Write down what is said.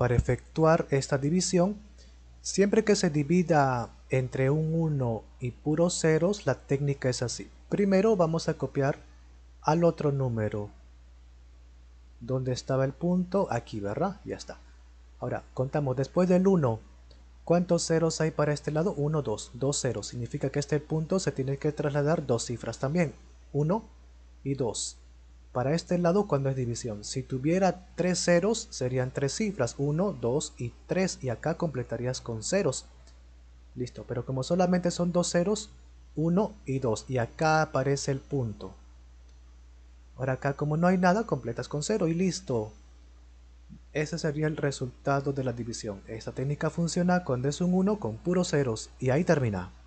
para efectuar esta división, siempre que se divida entre un 1 y puros ceros, la técnica es así. Primero vamos a copiar al otro número. ¿Dónde estaba el punto? Aquí, ¿verdad? Ya está. Ahora, contamos después del 1. ¿Cuántos ceros hay para este lado? 1, 2. 2 ceros. Significa que este punto se tiene que trasladar dos cifras también. 1 y 2. Para este lado, cuando es división? Si tuviera tres ceros, serían tres cifras, 1, 2 y 3, y acá completarías con ceros. Listo, pero como solamente son dos ceros, 1 y 2, y acá aparece el punto. Ahora acá, como no hay nada, completas con cero y listo. Ese sería el resultado de la división. Esta técnica funciona cuando es un 1 con puros ceros, y ahí termina.